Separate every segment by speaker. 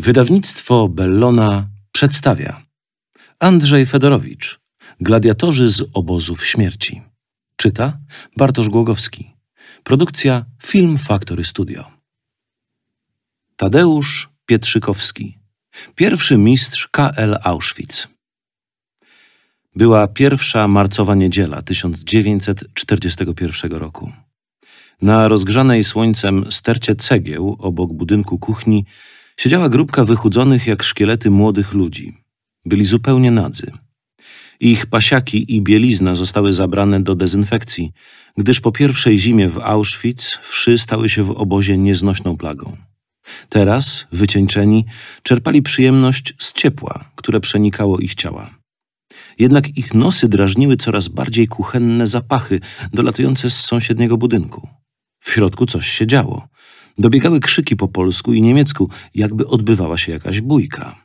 Speaker 1: Wydawnictwo Bellona przedstawia Andrzej Fedorowicz Gladiatorzy z obozów śmierci Czyta Bartosz Głogowski Produkcja Film Factory Studio Tadeusz Pietrzykowski Pierwszy mistrz KL Auschwitz Była pierwsza marcowa niedziela 1941 roku. Na rozgrzanej słońcem stercie cegieł obok budynku kuchni siedziała grupka wychudzonych jak szkielety młodych ludzi. Byli zupełnie nadzy. Ich pasiaki i bielizna zostały zabrane do dezynfekcji, gdyż po pierwszej zimie w Auschwitz wszy stały się w obozie nieznośną plagą. Teraz, wycieńczeni, czerpali przyjemność z ciepła, które przenikało ich ciała. Jednak ich nosy drażniły coraz bardziej kuchenne zapachy dolatujące z sąsiedniego budynku. W środku coś się działo. Dobiegały krzyki po polsku i niemiecku, jakby odbywała się jakaś bójka.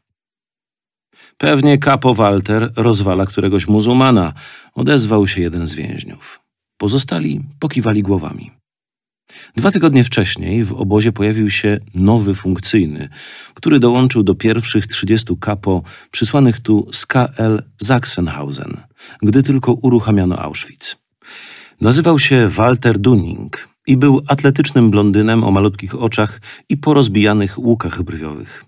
Speaker 1: Pewnie kapo Walter rozwala któregoś muzułmana, odezwał się jeden z więźniów. Pozostali pokiwali głowami. Dwa tygodnie wcześniej w obozie pojawił się nowy funkcyjny, który dołączył do pierwszych 30 kapo przysłanych tu z KL Sachsenhausen, gdy tylko uruchamiano Auschwitz. Nazywał się Walter Dunning i był atletycznym blondynem o malutkich oczach i porozbijanych łukach brwiowych.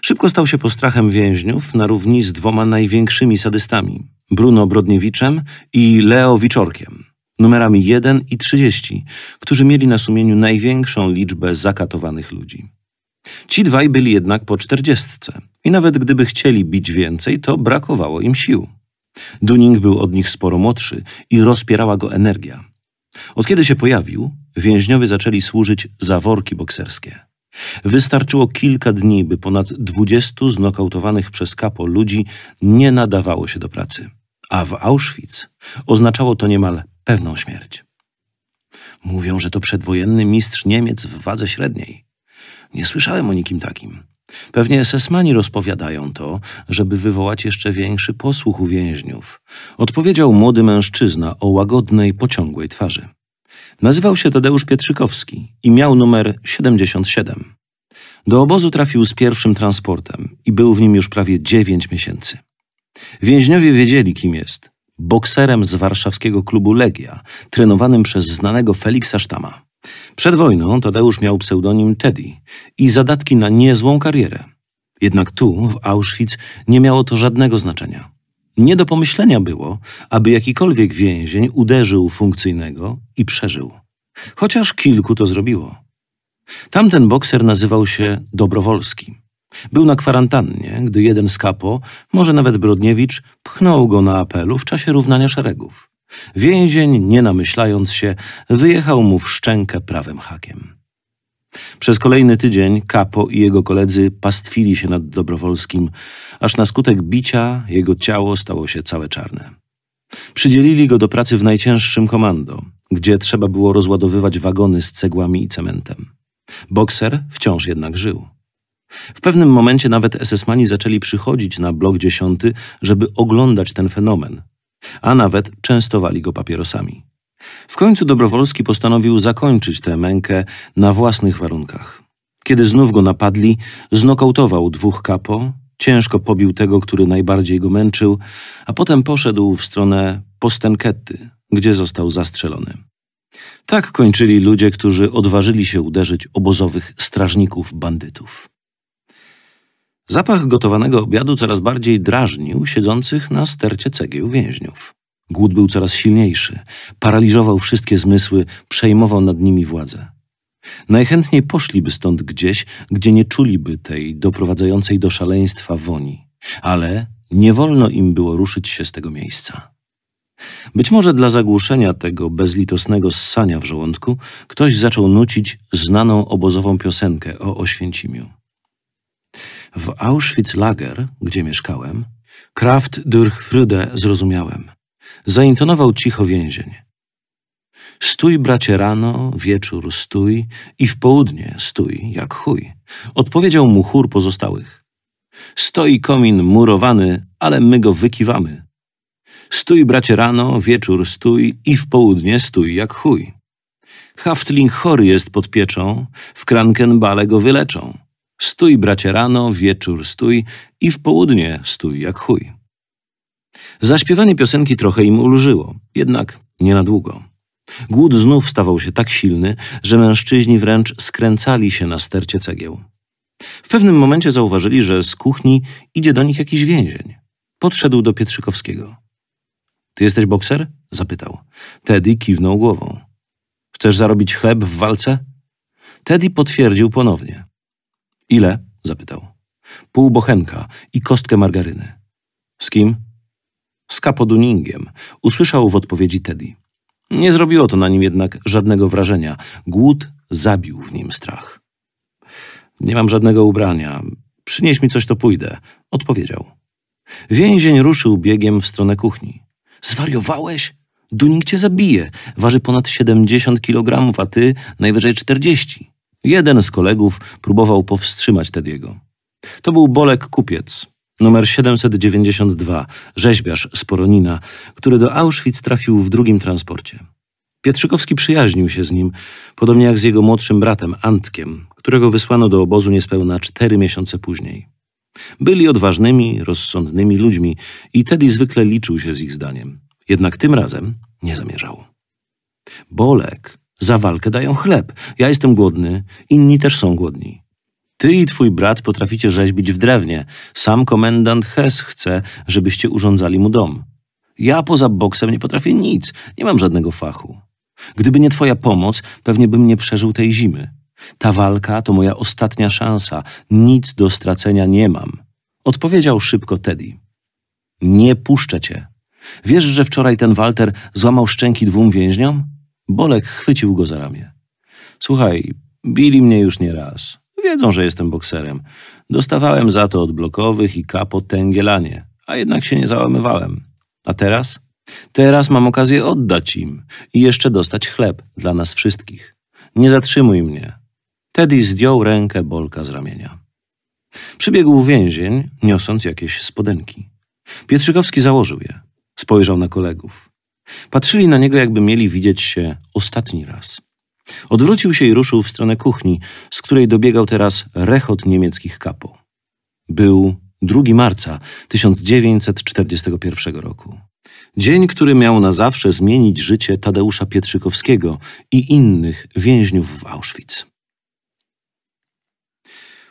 Speaker 1: Szybko stał się postrachem więźniów na równi z dwoma największymi sadystami Bruno Brodniewiczem i Leo Wiczorkiem, numerami 1 i 30, którzy mieli na sumieniu największą liczbę zakatowanych ludzi. Ci dwaj byli jednak po czterdziestce i nawet gdyby chcieli bić więcej, to brakowało im sił. Dunning był od nich sporo młodszy i rozpierała go energia. Od kiedy się pojawił, więźniowie zaczęli służyć za worki bokserskie. Wystarczyło kilka dni, by ponad dwudziestu znokautowanych przez kapo ludzi nie nadawało się do pracy, a w Auschwitz oznaczało to niemal pewną śmierć. Mówią, że to przedwojenny mistrz Niemiec w wadze średniej. Nie słyszałem o nikim takim. Pewnie sesmani rozpowiadają to, żeby wywołać jeszcze większy posłuch u więźniów. Odpowiedział młody mężczyzna o łagodnej, pociągłej twarzy. Nazywał się Tadeusz Pietrzykowski i miał numer 77. Do obozu trafił z pierwszym transportem i był w nim już prawie 9 miesięcy. Więźniowie wiedzieli, kim jest. Bokserem z warszawskiego klubu Legia, trenowanym przez znanego Feliksa Sztama. Przed wojną Tadeusz miał pseudonim Teddy i zadatki na niezłą karierę. Jednak tu, w Auschwitz, nie miało to żadnego znaczenia. Nie do pomyślenia było, aby jakikolwiek więzień uderzył funkcyjnego i przeżył. Chociaż kilku to zrobiło. Tamten bokser nazywał się Dobrowolski. Był na kwarantannie, gdy jeden z kapo, może nawet Brodniewicz, pchnął go na apelu w czasie równania szeregów. Więzień, nie namyślając się, wyjechał mu w szczękę prawym hakiem. Przez kolejny tydzień Kapo i jego koledzy pastwili się nad Dobrowolskim, aż na skutek bicia jego ciało stało się całe czarne. Przydzielili go do pracy w najcięższym komando, gdzie trzeba było rozładowywać wagony z cegłami i cementem. Bokser wciąż jednak żył. W pewnym momencie nawet esesmani zaczęli przychodzić na blok dziesiąty, żeby oglądać ten fenomen, a nawet częstowali go papierosami. W końcu Dobrowolski postanowił zakończyć tę mękę na własnych warunkach. Kiedy znów go napadli, znokautował dwóch kapo, ciężko pobił tego, który najbardziej go męczył, a potem poszedł w stronę Postenketty, gdzie został zastrzelony. Tak kończyli ludzie, którzy odważyli się uderzyć obozowych strażników bandytów. Zapach gotowanego obiadu coraz bardziej drażnił siedzących na stercie cegieł więźniów. Głód był coraz silniejszy, paraliżował wszystkie zmysły, przejmował nad nimi władzę. Najchętniej poszliby stąd gdzieś, gdzie nie czuliby tej doprowadzającej do szaleństwa woni, ale nie wolno im było ruszyć się z tego miejsca. Być może dla zagłuszenia tego bezlitosnego ssania w żołądku ktoś zaczął nucić znaną obozową piosenkę o Oświęcimiu. W Auschwitz-Lager, gdzie mieszkałem, Kraft durch Freude zrozumiałem. Zaintonował cicho więzień. Stój, bracie, rano, wieczór stój i w południe stój, jak chuj. Odpowiedział mu chór pozostałych. Stoi komin murowany, ale my go wykiwamy. Stój, bracie, rano, wieczór stój i w południe stój, jak chuj. Haftling chory jest pod pieczą, w Krankenbale go wyleczą. Stój, bracie, rano, wieczór stój i w południe stój jak chuj. Zaśpiewanie piosenki trochę im ulżyło, jednak nie na długo. Głód znów stawał się tak silny, że mężczyźni wręcz skręcali się na stercie cegieł. W pewnym momencie zauważyli, że z kuchni idzie do nich jakiś więzień. Podszedł do Pietrzykowskiego. Ty jesteś bokser? zapytał. Teddy kiwnął głową. Chcesz zarobić chleb w walce? Teddy potwierdził ponownie. Ile? zapytał. Pół bochenka i kostkę margaryny. Z kim? Z Kapoduningiem, usłyszał w odpowiedzi Teddy. Nie zrobiło to na nim jednak żadnego wrażenia. Głód zabił w nim strach. Nie mam żadnego ubrania. Przynieś mi coś, to pójdę, odpowiedział. Więzień ruszył biegiem w stronę kuchni. Zwariowałeś? Duning cię zabije. Waży ponad 70 kg, a ty najwyżej 40. Jeden z kolegów próbował powstrzymać Tediego. To był Bolek Kupiec, numer 792, rzeźbiarz z Poronina, który do Auschwitz trafił w drugim transporcie. Pietrzykowski przyjaźnił się z nim, podobnie jak z jego młodszym bratem Antkiem, którego wysłano do obozu niespełna cztery miesiące później. Byli odważnymi, rozsądnymi ludźmi i Teddy zwykle liczył się z ich zdaniem. Jednak tym razem nie zamierzał. Bolek za walkę dają chleb. Ja jestem głodny, inni też są głodni. Ty i twój brat potraficie rzeźbić w drewnie. Sam komendant Hess chce, żebyście urządzali mu dom. Ja poza boksem nie potrafię nic, nie mam żadnego fachu. Gdyby nie twoja pomoc, pewnie bym nie przeżył tej zimy. Ta walka to moja ostatnia szansa. Nic do stracenia nie mam. Odpowiedział szybko Teddy. Nie puszczę cię. Wiesz, że wczoraj ten Walter złamał szczęki dwóm więźniom? Bolek chwycił go za ramię. Słuchaj, bili mnie już nie raz. Wiedzą, że jestem bokserem. Dostawałem za to od blokowych i kapo tęgielanie, a jednak się nie załamywałem. A teraz? Teraz mam okazję oddać im i jeszcze dostać chleb dla nas wszystkich. Nie zatrzymuj mnie. Teddy zdjął rękę Bolka z ramienia. Przybiegł więzień, niosąc jakieś spodenki. Pietrzykowski założył je. Spojrzał na kolegów. Patrzyli na niego, jakby mieli widzieć się ostatni raz. Odwrócił się i ruszył w stronę kuchni, z której dobiegał teraz rechot niemieckich kapo. Był 2 marca 1941 roku. Dzień, który miał na zawsze zmienić życie Tadeusza Pietrzykowskiego i innych więźniów w Auschwitz.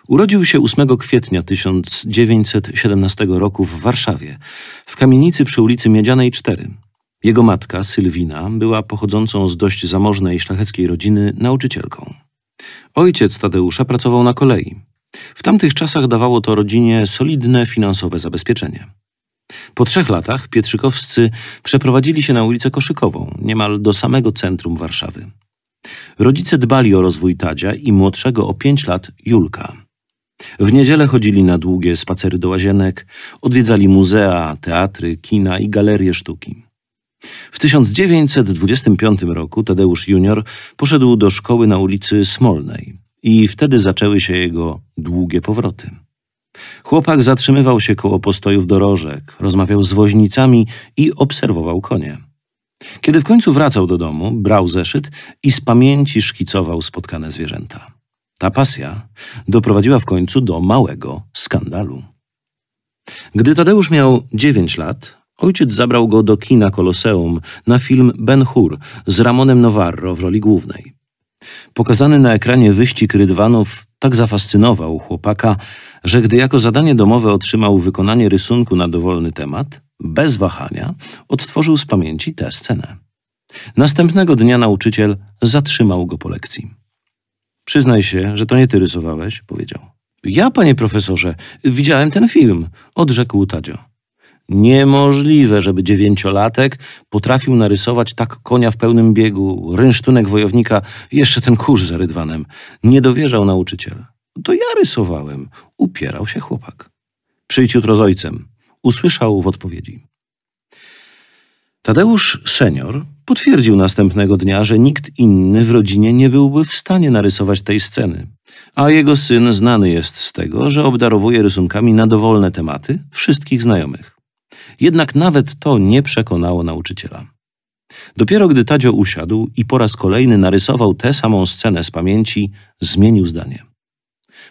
Speaker 1: Urodził się 8 kwietnia 1917 roku w Warszawie, w kamienicy przy ulicy Miedzianej 4. Jego matka, Sylwina, była pochodzącą z dość zamożnej szlacheckiej rodziny nauczycielką. Ojciec Tadeusza pracował na kolei. W tamtych czasach dawało to rodzinie solidne finansowe zabezpieczenie. Po trzech latach Pietrzykowscy przeprowadzili się na ulicę Koszykową, niemal do samego centrum Warszawy. Rodzice dbali o rozwój Tadzia i młodszego o pięć lat Julka. W niedzielę chodzili na długie spacery do łazienek, odwiedzali muzea, teatry, kina i galerie sztuki. W 1925 roku Tadeusz Junior poszedł do szkoły na ulicy Smolnej i wtedy zaczęły się jego długie powroty. Chłopak zatrzymywał się koło postojów dorożek, rozmawiał z woźnicami i obserwował konie. Kiedy w końcu wracał do domu, brał zeszyt i z pamięci szkicował spotkane zwierzęta. Ta pasja doprowadziła w końcu do małego skandalu. Gdy Tadeusz miał 9 lat, Ojciec zabrał go do kina Koloseum na film Ben Hur z Ramonem Novarro w roli głównej. Pokazany na ekranie wyścig rydwanów tak zafascynował chłopaka, że gdy jako zadanie domowe otrzymał wykonanie rysunku na dowolny temat, bez wahania odtworzył z pamięci tę scenę. Następnego dnia nauczyciel zatrzymał go po lekcji. Przyznaj się, że to nie ty rysowałeś, powiedział. Ja, panie profesorze, widziałem ten film, odrzekł Tadzio. Niemożliwe, żeby dziewięciolatek potrafił narysować tak konia w pełnym biegu, rynsztunek wojownika, jeszcze ten kurz za rydwanem. Nie dowierzał nauczyciel. To ja rysowałem, upierał się chłopak. Przyjdź jutro z ojcem, usłyszał w odpowiedzi. Tadeusz senior potwierdził następnego dnia, że nikt inny w rodzinie nie byłby w stanie narysować tej sceny, a jego syn znany jest z tego, że obdarowuje rysunkami na dowolne tematy wszystkich znajomych. Jednak nawet to nie przekonało nauczyciela. Dopiero gdy Tadzio usiadł i po raz kolejny narysował tę samą scenę z pamięci, zmienił zdanie.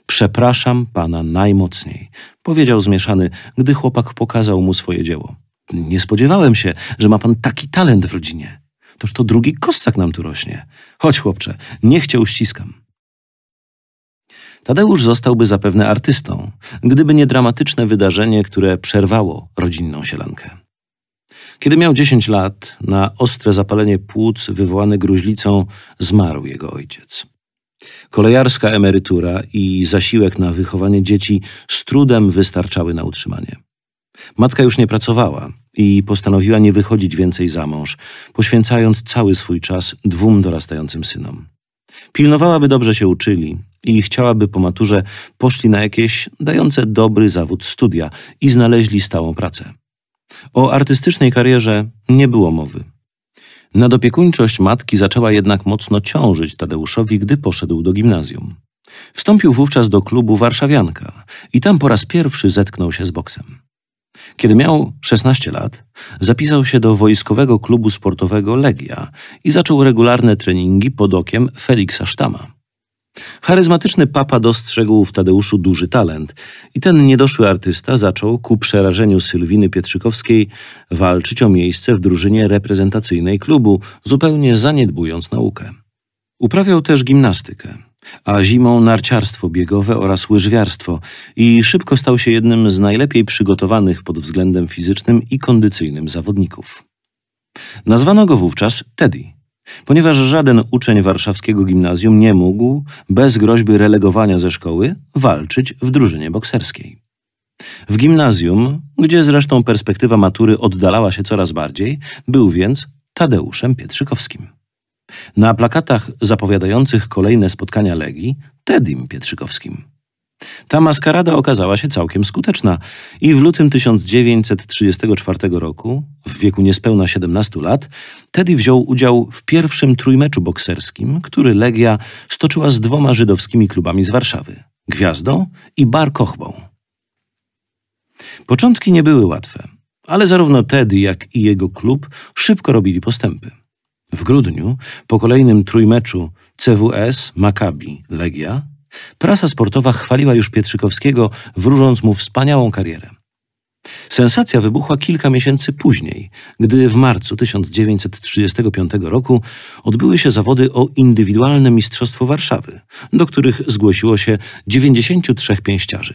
Speaker 1: Przepraszam pana najmocniej, powiedział zmieszany, gdy chłopak pokazał mu swoje dzieło. Nie spodziewałem się, że ma pan taki talent w rodzinie. Toż to drugi kostak nam tu rośnie. Chodź, chłopcze, niech cię uściskam. Tadeusz zostałby zapewne artystą, gdyby nie dramatyczne wydarzenie, które przerwało rodzinną sielankę. Kiedy miał 10 lat, na ostre zapalenie płuc wywołane gruźlicą zmarł jego ojciec. Kolejarska emerytura i zasiłek na wychowanie dzieci z trudem wystarczały na utrzymanie. Matka już nie pracowała i postanowiła nie wychodzić więcej za mąż, poświęcając cały swój czas dwóm dorastającym synom. Pilnowała, by dobrze się uczyli i chciałaby po maturze poszli na jakieś dające dobry zawód studia i znaleźli stałą pracę. O artystycznej karierze nie było mowy. Nadopiekuńczość matki zaczęła jednak mocno ciążyć Tadeuszowi, gdy poszedł do gimnazjum. Wstąpił wówczas do klubu Warszawianka i tam po raz pierwszy zetknął się z boksem. Kiedy miał 16 lat, zapisał się do wojskowego klubu sportowego Legia i zaczął regularne treningi pod okiem Feliksa Sztama. Charyzmatyczny papa dostrzegł w Tadeuszu duży talent i ten niedoszły artysta zaczął, ku przerażeniu Sylwiny Pietrzykowskiej, walczyć o miejsce w drużynie reprezentacyjnej klubu, zupełnie zaniedbując naukę. Uprawiał też gimnastykę a zimą narciarstwo biegowe oraz łyżwiarstwo i szybko stał się jednym z najlepiej przygotowanych pod względem fizycznym i kondycyjnym zawodników. Nazwano go wówczas Teddy, ponieważ żaden uczeń warszawskiego gimnazjum nie mógł, bez groźby relegowania ze szkoły, walczyć w drużynie bokserskiej. W gimnazjum, gdzie zresztą perspektywa matury oddalała się coraz bardziej, był więc Tadeuszem Pietrzykowskim. Na plakatach zapowiadających kolejne spotkania Legii Tedim Pietrzykowskim. Ta maskarada okazała się całkiem skuteczna i w lutym 1934 roku, w wieku niespełna 17 lat, Teddy wziął udział w pierwszym trójmeczu bokserskim, który Legia stoczyła z dwoma żydowskimi klubami z Warszawy – Gwiazdą i Bar Kochbą. Początki nie były łatwe, ale zarówno Teddy, jak i jego klub szybko robili postępy. W grudniu, po kolejnym trójmeczu CWS Maccabi Legia, prasa sportowa chwaliła już Pietrzykowskiego, wróżąc mu wspaniałą karierę. Sensacja wybuchła kilka miesięcy później, gdy w marcu 1935 roku odbyły się zawody o indywidualne Mistrzostwo Warszawy, do których zgłosiło się 93 pięściarzy.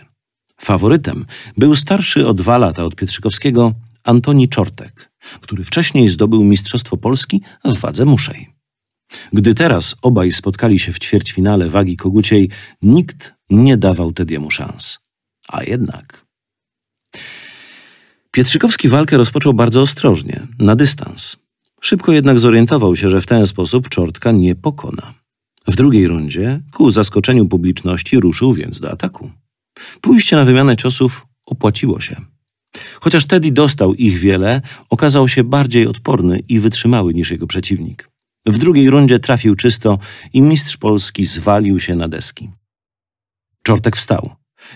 Speaker 1: Faworytem był starszy o dwa lata od Pietrzykowskiego Antoni Czortek – który wcześniej zdobył Mistrzostwo Polski w wadze muszej. Gdy teraz obaj spotkali się w ćwierćfinale wagi koguciej, nikt nie dawał Tediemu szans. A jednak... Pietrzykowski walkę rozpoczął bardzo ostrożnie, na dystans. Szybko jednak zorientował się, że w ten sposób czortka nie pokona. W drugiej rundzie, ku zaskoczeniu publiczności, ruszył więc do ataku. Pójście na wymianę ciosów opłaciło się. Chociaż Teddy dostał ich wiele, okazał się bardziej odporny i wytrzymały niż jego przeciwnik. W drugiej rundzie trafił czysto i mistrz Polski zwalił się na deski. Czortek wstał.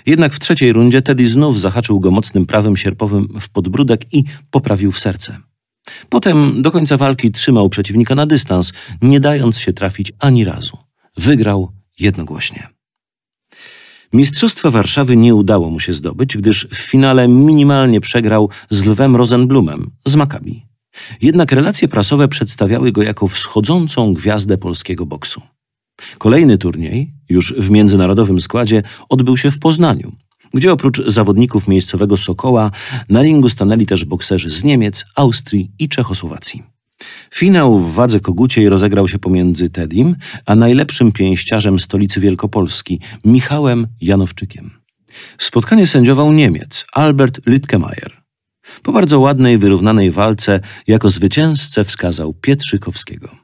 Speaker 1: Jednak w trzeciej rundzie Teddy znów zahaczył go mocnym prawym sierpowym w podbródek i poprawił w serce. Potem do końca walki trzymał przeciwnika na dystans, nie dając się trafić ani razu. Wygrał jednogłośnie. Mistrzostwa Warszawy nie udało mu się zdobyć, gdyż w finale minimalnie przegrał z Lwem Rosenblumem z Makabi. Jednak relacje prasowe przedstawiały go jako wschodzącą gwiazdę polskiego boksu. Kolejny turniej, już w międzynarodowym składzie, odbył się w Poznaniu, gdzie oprócz zawodników miejscowego Sokoła na ringu stanęli też bokserzy z Niemiec, Austrii i Czechosłowacji. Finał w wadze koguciej rozegrał się pomiędzy Tedim a najlepszym pięściarzem stolicy Wielkopolski, Michałem Janowczykiem. Spotkanie sędziował Niemiec Albert Littkemeyer. Po bardzo ładnej, wyrównanej walce jako zwycięzcę wskazał Pietrzykowskiego.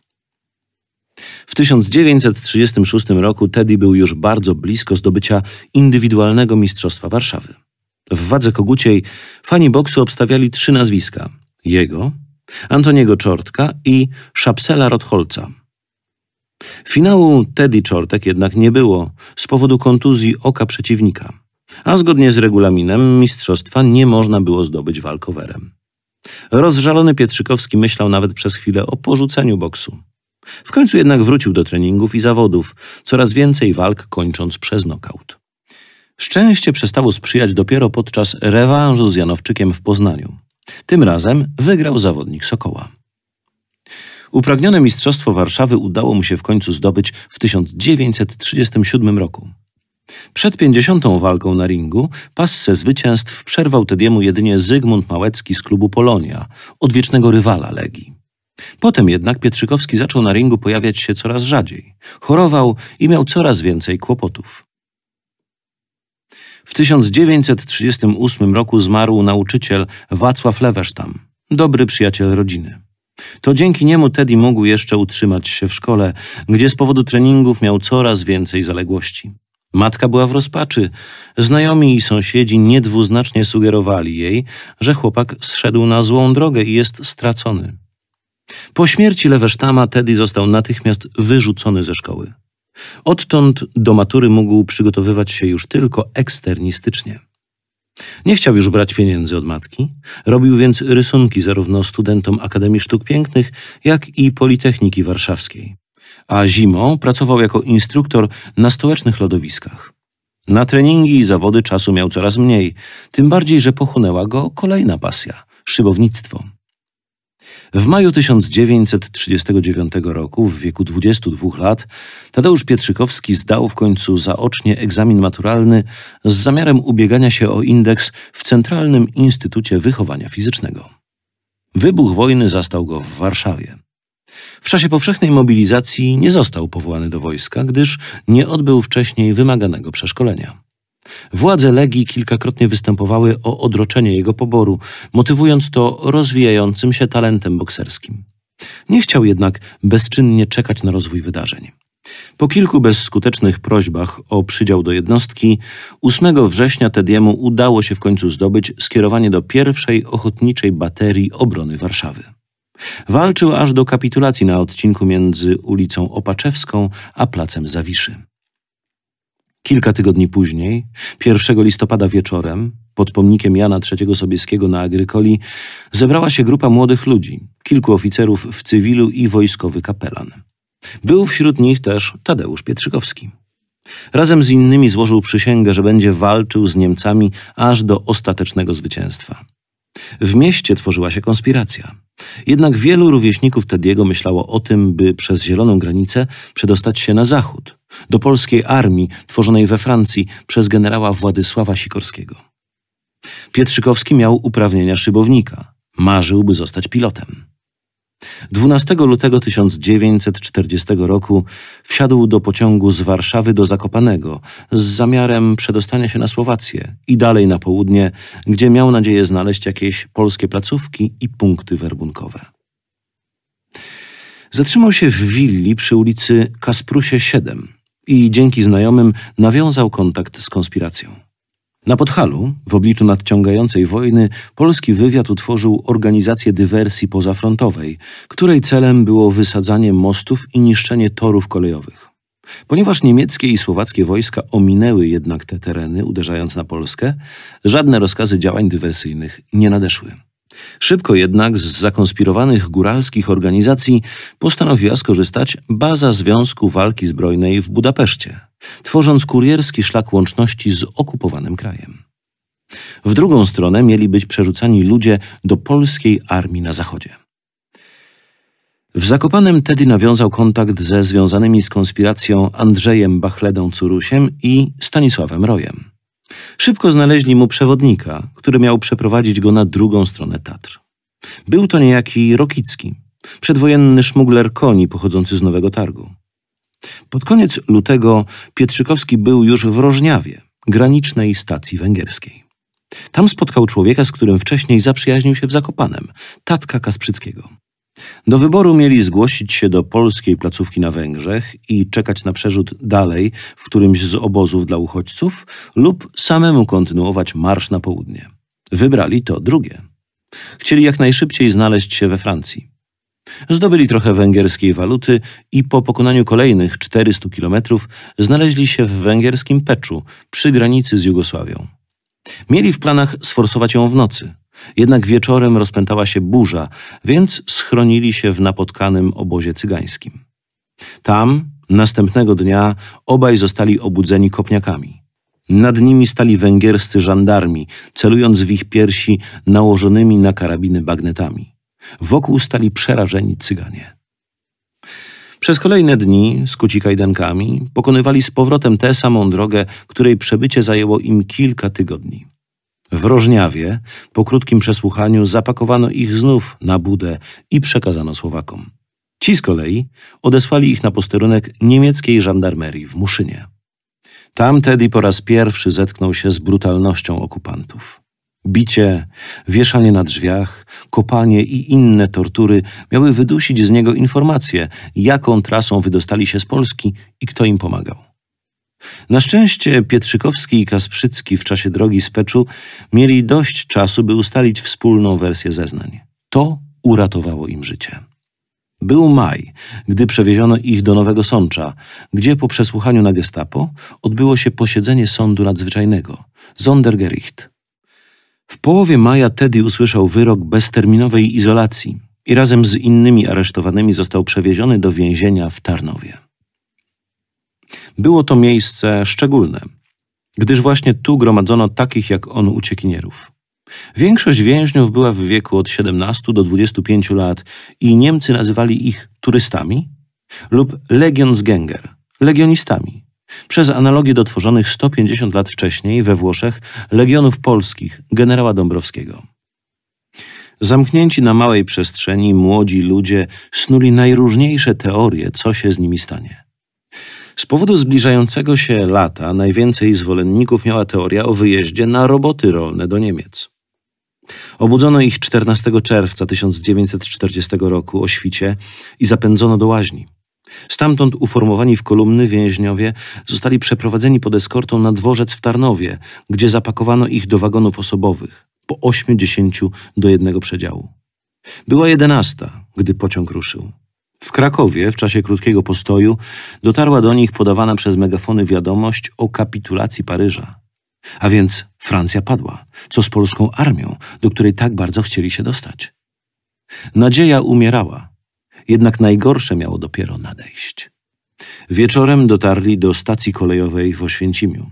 Speaker 1: W 1936 roku Teddy był już bardzo blisko zdobycia indywidualnego Mistrzostwa Warszawy. W wadze koguciej fani boksu obstawiali trzy nazwiska – jego, Antoniego Czortka i Szapsela Rotholca. Finału Teddy Czortek jednak nie było z powodu kontuzji oka przeciwnika, a zgodnie z regulaminem mistrzostwa nie można było zdobyć walkowerem. Rozżalony Pietrzykowski myślał nawet przez chwilę o porzuceniu boksu. W końcu jednak wrócił do treningów i zawodów, coraz więcej walk kończąc przez nokaut. Szczęście przestało sprzyjać dopiero podczas rewanżu z Janowczykiem w Poznaniu. Tym razem wygrał zawodnik Sokoła. Upragnione Mistrzostwo Warszawy udało mu się w końcu zdobyć w 1937 roku. Przed 50. walką na ringu passę zwycięstw przerwał Tediemu jedynie Zygmunt Małecki z klubu Polonia, odwiecznego rywala Legii. Potem jednak Pietrzykowski zaczął na ringu pojawiać się coraz rzadziej. Chorował i miał coraz więcej kłopotów. W 1938 roku zmarł nauczyciel Wacław Lewesztam, dobry przyjaciel rodziny. To dzięki niemu Teddy mógł jeszcze utrzymać się w szkole, gdzie z powodu treningów miał coraz więcej zaległości. Matka była w rozpaczy. Znajomi i sąsiedzi niedwuznacznie sugerowali jej, że chłopak zszedł na złą drogę i jest stracony. Po śmierci Lewesztama Teddy został natychmiast wyrzucony ze szkoły. Odtąd do matury mógł przygotowywać się już tylko eksternistycznie. Nie chciał już brać pieniędzy od matki, robił więc rysunki zarówno studentom Akademii Sztuk Pięknych, jak i Politechniki Warszawskiej, a zimą pracował jako instruktor na stołecznych lodowiskach. Na treningi i zawody czasu miał coraz mniej, tym bardziej, że pochłonęła go kolejna pasja szybownictwo. W maju 1939 roku, w wieku 22 lat, Tadeusz Pietrzykowski zdał w końcu zaocznie egzamin maturalny z zamiarem ubiegania się o indeks w Centralnym Instytucie Wychowania Fizycznego. Wybuch wojny zastał go w Warszawie. W czasie powszechnej mobilizacji nie został powołany do wojska, gdyż nie odbył wcześniej wymaganego przeszkolenia. Władze Legii kilkakrotnie występowały o odroczenie jego poboru, motywując to rozwijającym się talentem bokserskim. Nie chciał jednak bezczynnie czekać na rozwój wydarzeń. Po kilku bezskutecznych prośbach o przydział do jednostki, 8 września Tediemu udało się w końcu zdobyć skierowanie do pierwszej ochotniczej baterii obrony Warszawy. Walczył aż do kapitulacji na odcinku między ulicą Opaczewską a placem Zawiszy. Kilka tygodni później, 1 listopada wieczorem, pod pomnikiem Jana III Sobieskiego na Agrykoli, zebrała się grupa młodych ludzi, kilku oficerów w cywilu i wojskowy kapelan. Był wśród nich też Tadeusz Pietrzykowski. Razem z innymi złożył przysięgę, że będzie walczył z Niemcami aż do ostatecznego zwycięstwa. W mieście tworzyła się konspiracja. Jednak wielu rówieśników Tediego myślało o tym, by przez zieloną granicę przedostać się na zachód – do polskiej armii tworzonej we Francji przez generała Władysława Sikorskiego. Pietrzykowski miał uprawnienia szybownika, marzył, by zostać pilotem. 12 lutego 1940 roku wsiadł do pociągu z Warszawy do Zakopanego z zamiarem przedostania się na Słowację i dalej na południe, gdzie miał nadzieję znaleźć jakieś polskie placówki i punkty werbunkowe. Zatrzymał się w willi przy ulicy Kasprusie 7 i dzięki znajomym nawiązał kontakt z konspiracją. Na Podhalu, w obliczu nadciągającej wojny, polski wywiad utworzył organizację dywersji pozafrontowej, której celem było wysadzanie mostów i niszczenie torów kolejowych. Ponieważ niemieckie i słowackie wojska ominęły jednak te tereny, uderzając na Polskę, żadne rozkazy działań dywersyjnych nie nadeszły. Szybko jednak z zakonspirowanych góralskich organizacji postanowiła skorzystać baza Związku Walki Zbrojnej w Budapeszcie, tworząc kurierski szlak łączności z okupowanym krajem. W drugą stronę mieli być przerzucani ludzie do polskiej armii na zachodzie. W Zakopanem Tedy nawiązał kontakt ze związanymi z konspiracją Andrzejem Bachledą Curusiem i Stanisławem Rojem. Szybko znaleźli mu przewodnika, który miał przeprowadzić go na drugą stronę Tatr. Był to niejaki Rokicki, przedwojenny szmugler koni pochodzący z Nowego Targu. Pod koniec lutego Pietrzykowski był już w Rożniawie, granicznej stacji węgierskiej. Tam spotkał człowieka, z którym wcześniej zaprzyjaźnił się w Zakopanem, Tatka Kasprzyckiego. Do wyboru mieli zgłosić się do polskiej placówki na Węgrzech i czekać na przerzut dalej w którymś z obozów dla uchodźców lub samemu kontynuować marsz na południe. Wybrali to drugie. Chcieli jak najszybciej znaleźć się we Francji. Zdobyli trochę węgierskiej waluty i po pokonaniu kolejnych 400 kilometrów znaleźli się w węgierskim Peczu przy granicy z Jugosławią. Mieli w planach sforsować ją w nocy – jednak wieczorem rozpętała się burza, więc schronili się w napotkanym obozie cygańskim. Tam następnego dnia obaj zostali obudzeni kopniakami. Nad nimi stali węgierscy żandarmi, celując w ich piersi nałożonymi na karabiny bagnetami. Wokół stali przerażeni cyganie. Przez kolejne dni, skuci kajdankami, pokonywali z powrotem tę samą drogę, której przebycie zajęło im kilka tygodni. W Rożniawie po krótkim przesłuchaniu zapakowano ich znów na budę i przekazano Słowakom. Ci z kolei odesłali ich na posterunek niemieckiej żandarmerii w Muszynie. Tam Teddy po raz pierwszy zetknął się z brutalnością okupantów. Bicie, wieszanie na drzwiach, kopanie i inne tortury miały wydusić z niego informacje, jaką trasą wydostali się z Polski i kto im pomagał. Na szczęście Pietrzykowski i Kasprzycki w czasie drogi z Peczu mieli dość czasu, by ustalić wspólną wersję zeznań. To uratowało im życie. Był maj, gdy przewieziono ich do Nowego Sącza, gdzie po przesłuchaniu na gestapo odbyło się posiedzenie sądu nadzwyczajnego, Sondergericht. W połowie maja Teddy usłyszał wyrok bezterminowej izolacji i razem z innymi aresztowanymi został przewieziony do więzienia w Tarnowie. Było to miejsce szczególne, gdyż właśnie tu gromadzono takich jak on uciekinierów. Większość więźniów była w wieku od 17 do 25 lat i Niemcy nazywali ich turystami lub Legionsgänger, legionistami. Przez analogię do tworzonych 150 lat wcześniej we Włoszech legionów polskich generała Dąbrowskiego. Zamknięci na małej przestrzeni młodzi ludzie snuli najróżniejsze teorie, co się z nimi stanie. Z powodu zbliżającego się lata najwięcej zwolenników miała teoria o wyjeździe na roboty rolne do Niemiec. Obudzono ich 14 czerwca 1940 roku o świcie i zapędzono do łaźni. Stamtąd uformowani w kolumny więźniowie zostali przeprowadzeni pod eskortą na dworzec w Tarnowie, gdzie zapakowano ich do wagonów osobowych, po 80 do jednego przedziału. Była jedenasta, gdy pociąg ruszył. W Krakowie w czasie krótkiego postoju dotarła do nich podawana przez megafony wiadomość o kapitulacji Paryża. A więc Francja padła. Co z polską armią, do której tak bardzo chcieli się dostać? Nadzieja umierała, jednak najgorsze miało dopiero nadejść. Wieczorem dotarli do stacji kolejowej w Oświęcimiu.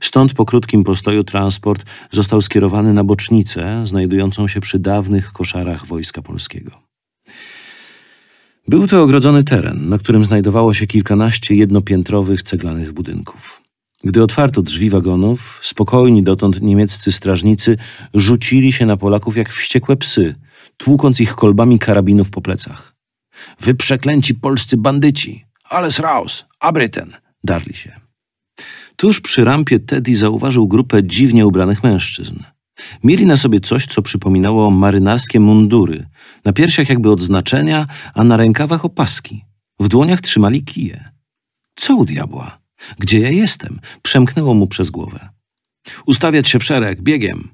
Speaker 1: Stąd po krótkim postoju transport został skierowany na bocznicę znajdującą się przy dawnych koszarach Wojska Polskiego. Był to ogrodzony teren, na którym znajdowało się kilkanaście jednopiętrowych ceglanych budynków. Gdy otwarto drzwi wagonów, spokojni dotąd niemieccy strażnicy rzucili się na Polaków jak wściekłe psy, tłukąc ich kolbami karabinów po plecach. Wy przeklęci polscy bandyci! Alles raus! Abryten! Darli się. Tuż przy rampie Teddy zauważył grupę dziwnie ubranych mężczyzn. Mieli na sobie coś, co przypominało marynarskie mundury, na piersiach jakby odznaczenia, a na rękawach opaski. W dłoniach trzymali kije. Co u diabła? Gdzie ja jestem? Przemknęło mu przez głowę. Ustawiać się w szereg, biegiem!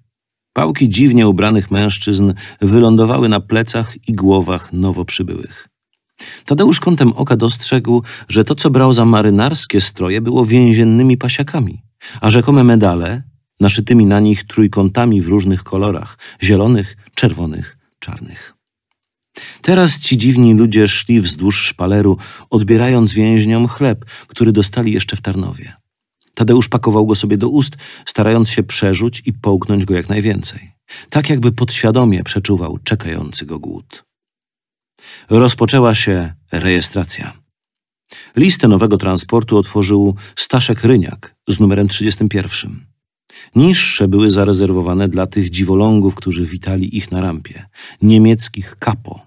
Speaker 1: Pałki dziwnie ubranych mężczyzn wylądowały na plecach i głowach nowo przybyłych. Tadeusz kątem oka dostrzegł, że to, co brał za marynarskie stroje, było więziennymi pasiakami, a rzekome medale naszytymi na nich trójkątami w różnych kolorach zielonych, czerwonych, czarnych. Teraz ci dziwni ludzie szli wzdłuż szpaleru, odbierając więźniom chleb, który dostali jeszcze w Tarnowie. Tadeusz pakował go sobie do ust, starając się przerzuć i połknąć go jak najwięcej. Tak jakby podświadomie przeczuwał czekający go głód. Rozpoczęła się rejestracja. Listę nowego transportu otworzył Staszek Ryniak z numerem 31. Niższe były zarezerwowane dla tych dziwolągów, którzy witali ich na rampie, niemieckich kapo.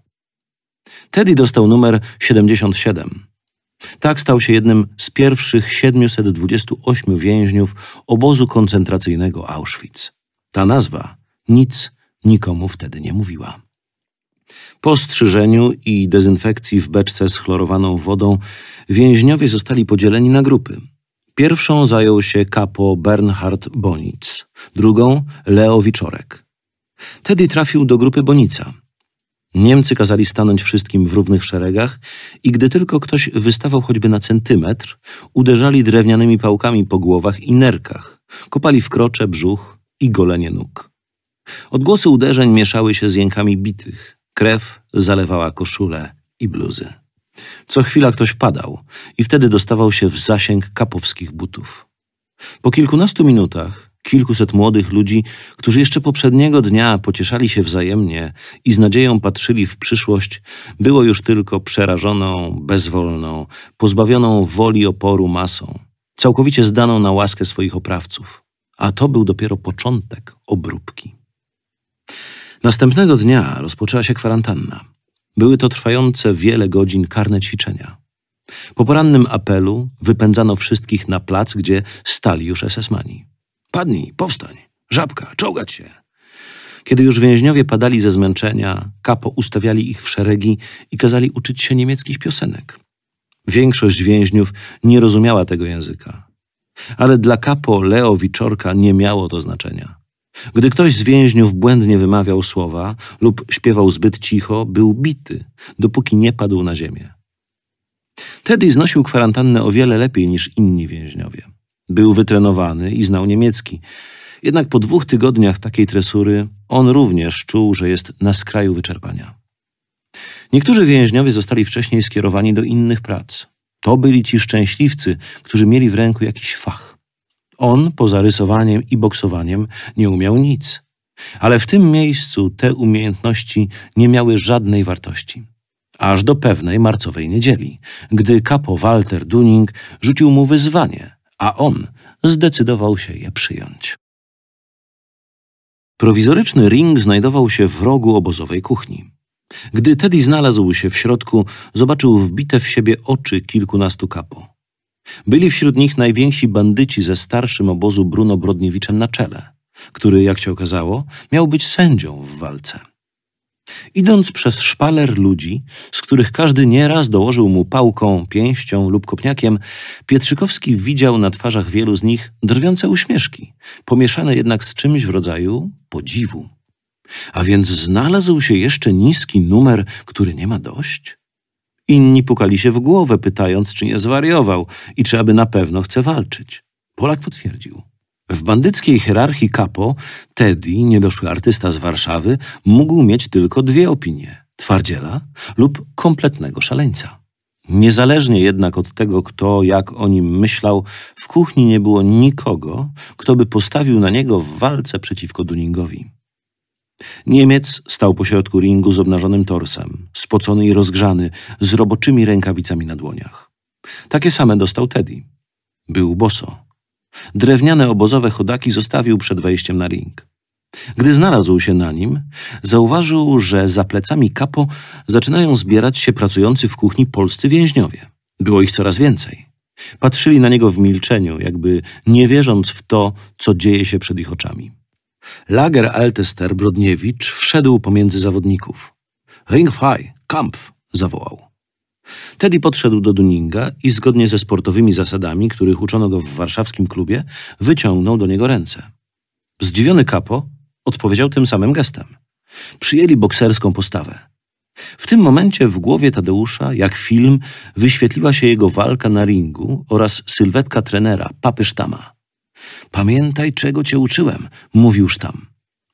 Speaker 1: Teddy dostał numer 77. Tak stał się jednym z pierwszych 728 więźniów obozu koncentracyjnego Auschwitz. Ta nazwa nic nikomu wtedy nie mówiła. Po strzyżeniu i dezynfekcji w beczce z chlorowaną wodą więźniowie zostali podzieleni na grupy – Pierwszą zajął się kapo Bernhard Bonic, drugą Leo Wiczorek. Tedy trafił do grupy Bonica. Niemcy kazali stanąć wszystkim w równych szeregach i gdy tylko ktoś wystawał choćby na centymetr, uderzali drewnianymi pałkami po głowach i nerkach, kopali w krocze, brzuch i golenie nóg. Odgłosy uderzeń mieszały się z jękami bitych, krew zalewała koszule i bluzy. Co chwila ktoś padał i wtedy dostawał się w zasięg kapowskich butów. Po kilkunastu minutach kilkuset młodych ludzi, którzy jeszcze poprzedniego dnia pocieszali się wzajemnie i z nadzieją patrzyli w przyszłość, było już tylko przerażoną, bezwolną, pozbawioną woli oporu masą, całkowicie zdaną na łaskę swoich oprawców. A to był dopiero początek obróbki. Następnego dnia rozpoczęła się kwarantanna. Były to trwające wiele godzin karne ćwiczenia. Po porannym apelu wypędzano wszystkich na plac, gdzie stali już SS-mani. Padnij, powstań, żabka, czołgać się. Kiedy już więźniowie padali ze zmęczenia, kapo ustawiali ich w szeregi i kazali uczyć się niemieckich piosenek. Większość więźniów nie rozumiała tego języka. Ale dla kapo Leo Wiczorka nie miało to znaczenia. Gdy ktoś z więźniów błędnie wymawiał słowa lub śpiewał zbyt cicho, był bity, dopóki nie padł na ziemię. Tedy znosił kwarantannę o wiele lepiej niż inni więźniowie. Był wytrenowany i znał niemiecki. Jednak po dwóch tygodniach takiej tresury on również czuł, że jest na skraju wyczerpania. Niektórzy więźniowie zostali wcześniej skierowani do innych prac. To byli ci szczęśliwcy, którzy mieli w ręku jakiś fach. On poza rysowaniem i boksowaniem nie umiał nic. Ale w tym miejscu te umiejętności nie miały żadnej wartości. Aż do pewnej marcowej niedzieli, gdy kapo Walter Dunning rzucił mu wyzwanie, a on zdecydował się je przyjąć. Prowizoryczny ring znajdował się w rogu obozowej kuchni. Gdy Teddy znalazł się w środku, zobaczył wbite w siebie oczy kilkunastu kapo. Byli wśród nich najwięksi bandyci ze starszym obozu Bruno Brodniewiczem na czele, który, jak się okazało, miał być sędzią w walce. Idąc przez szpaler ludzi, z których każdy nieraz dołożył mu pałką, pięścią lub kopniakiem, Pietrzykowski widział na twarzach wielu z nich drwiące uśmieszki, pomieszane jednak z czymś w rodzaju podziwu. A więc znalazł się jeszcze niski numer, który nie ma dość? Inni pukali się w głowę, pytając, czy nie zwariował i czy aby na pewno chce walczyć. Polak potwierdził. W bandyckiej hierarchii kapo Teddy, niedoszły artysta z Warszawy, mógł mieć tylko dwie opinie: twardziela lub kompletnego szaleńca. Niezależnie jednak od tego, kto jak o nim myślał, w kuchni nie było nikogo, kto by postawił na niego w walce przeciwko Duningowi. Niemiec stał środku ringu z obnażonym torsem, spocony i rozgrzany, z roboczymi rękawicami na dłoniach. Takie same dostał Teddy. Był boso. Drewniane obozowe chodaki zostawił przed wejściem na ring. Gdy znalazł się na nim, zauważył, że za plecami kapo zaczynają zbierać się pracujący w kuchni polscy więźniowie. Było ich coraz więcej. Patrzyli na niego w milczeniu, jakby nie wierząc w to, co dzieje się przed ich oczami. Lager Altester Brodniewicz wszedł pomiędzy zawodników. Ringfaj, kampf! zawołał. Teddy podszedł do Duninga i zgodnie ze sportowymi zasadami, których uczono go w warszawskim klubie, wyciągnął do niego ręce. Zdziwiony Kapo odpowiedział tym samym gestem. Przyjęli bokserską postawę. W tym momencie w głowie Tadeusza, jak film, wyświetliła się jego walka na ringu oraz sylwetka trenera, papy Sztama. Pamiętaj, czego cię uczyłem, mówił sztam.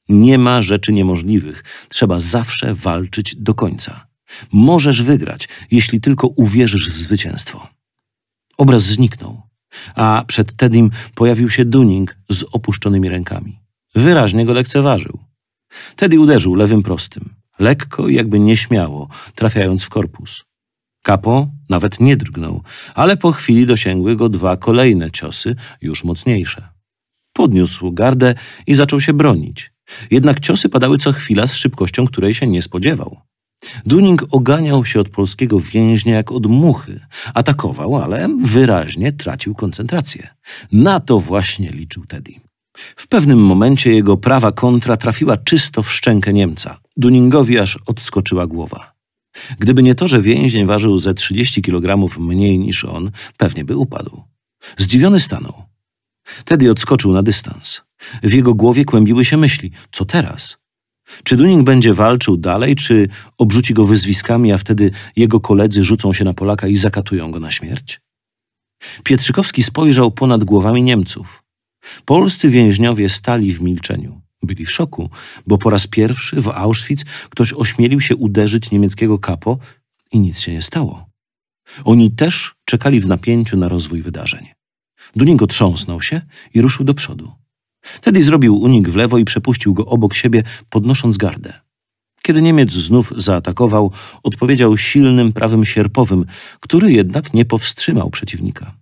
Speaker 1: Nie ma rzeczy niemożliwych, trzeba zawsze walczyć do końca. Możesz wygrać, jeśli tylko uwierzysz w zwycięstwo. Obraz zniknął, a przed Tedim pojawił się Dunning z opuszczonymi rękami. Wyraźnie go lekceważył. Teddy uderzył lewym prostym, lekko i jakby nieśmiało, trafiając w korpus. Kapo nawet nie drgnął, ale po chwili dosięgły go dwa kolejne ciosy, już mocniejsze. Podniósł gardę i zaczął się bronić. Jednak ciosy padały co chwila z szybkością, której się nie spodziewał. Duning oganiał się od polskiego więźnia jak od muchy. Atakował, ale wyraźnie tracił koncentrację. Na to właśnie liczył Teddy. W pewnym momencie jego prawa kontra trafiła czysto w szczękę Niemca. Duningowi aż odskoczyła głowa. Gdyby nie to, że więzień ważył ze 30 kg mniej niż on, pewnie by upadł. Zdziwiony stanął. Tedy odskoczył na dystans. W jego głowie kłębiły się myśli. Co teraz? Czy Duning będzie walczył dalej, czy obrzuci go wyzwiskami, a wtedy jego koledzy rzucą się na Polaka i zakatują go na śmierć? Pietrzykowski spojrzał ponad głowami Niemców. Polscy więźniowie stali w milczeniu. Byli w szoku, bo po raz pierwszy w Auschwitz ktoś ośmielił się uderzyć niemieckiego kapo i nic się nie stało. Oni też czekali w napięciu na rozwój wydarzeń. Duningo trząsnął się i ruszył do przodu. Tedy zrobił unik w lewo i przepuścił go obok siebie, podnosząc gardę. Kiedy Niemiec znów zaatakował, odpowiedział silnym prawym sierpowym, który jednak nie powstrzymał przeciwnika.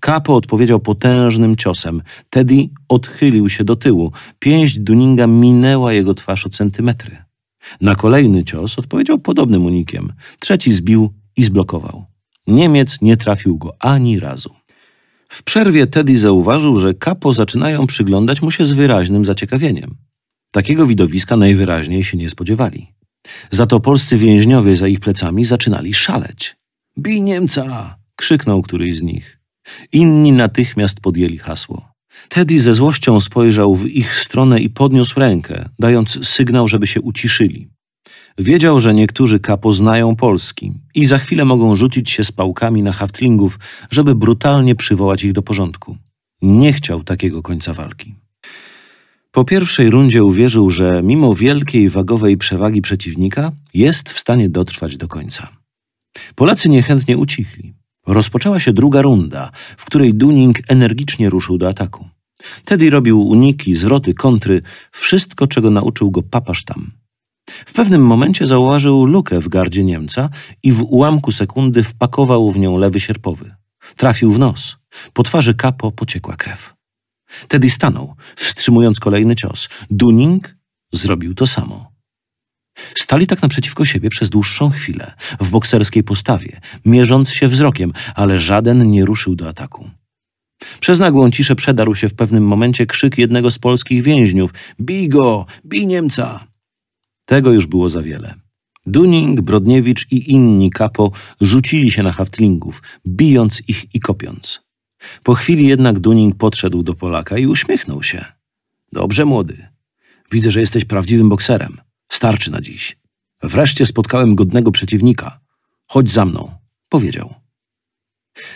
Speaker 1: Kapo odpowiedział potężnym ciosem. Teddy odchylił się do tyłu. Pięść Duninga minęła jego twarz o centymetry. Na kolejny cios odpowiedział podobnym unikiem. Trzeci zbił i zblokował. Niemiec nie trafił go ani razu. W przerwie Teddy zauważył, że kapo zaczynają przyglądać mu się z wyraźnym zaciekawieniem. Takiego widowiska najwyraźniej się nie spodziewali. Za to polscy więźniowie za ich plecami zaczynali szaleć. Bij Niemca! krzyknął któryś z nich. Inni natychmiast podjęli hasło. Teddy ze złością spojrzał w ich stronę i podniósł rękę, dając sygnał, żeby się uciszyli. Wiedział, że niektórzy kapo znają Polski i za chwilę mogą rzucić się z pałkami na haftlingów, żeby brutalnie przywołać ich do porządku. Nie chciał takiego końca walki. Po pierwszej rundzie uwierzył, że mimo wielkiej wagowej przewagi przeciwnika jest w stanie dotrwać do końca. Polacy niechętnie ucichli. Rozpoczęła się druga runda, w której Dunning energicznie ruszył do ataku. Teddy robił uniki, zwroty, kontry, wszystko czego nauczył go Papasz Tam. W pewnym momencie zauważył lukę w gardzie Niemca i w ułamku sekundy wpakował w nią lewy sierpowy. Trafił w nos. Po twarzy kapo pociekła krew. Teddy stanął, wstrzymując kolejny cios. Dunning zrobił to samo. Stali tak naprzeciwko siebie przez dłuższą chwilę, w bokserskiej postawie, mierząc się wzrokiem, ale żaden nie ruszył do ataku. Przez nagłą ciszę przedarł się w pewnym momencie krzyk jednego z polskich więźniów: Bij go! Bij Niemca! Tego już było za wiele. Duning, Brodniewicz i inni kapo rzucili się na haftlingów, bijąc ich i kopiąc. Po chwili jednak Duning podszedł do Polaka i uśmiechnął się. Dobrze, młody. Widzę, że jesteś prawdziwym bokserem. Starczy na dziś. Wreszcie spotkałem godnego przeciwnika. Chodź za mną, powiedział.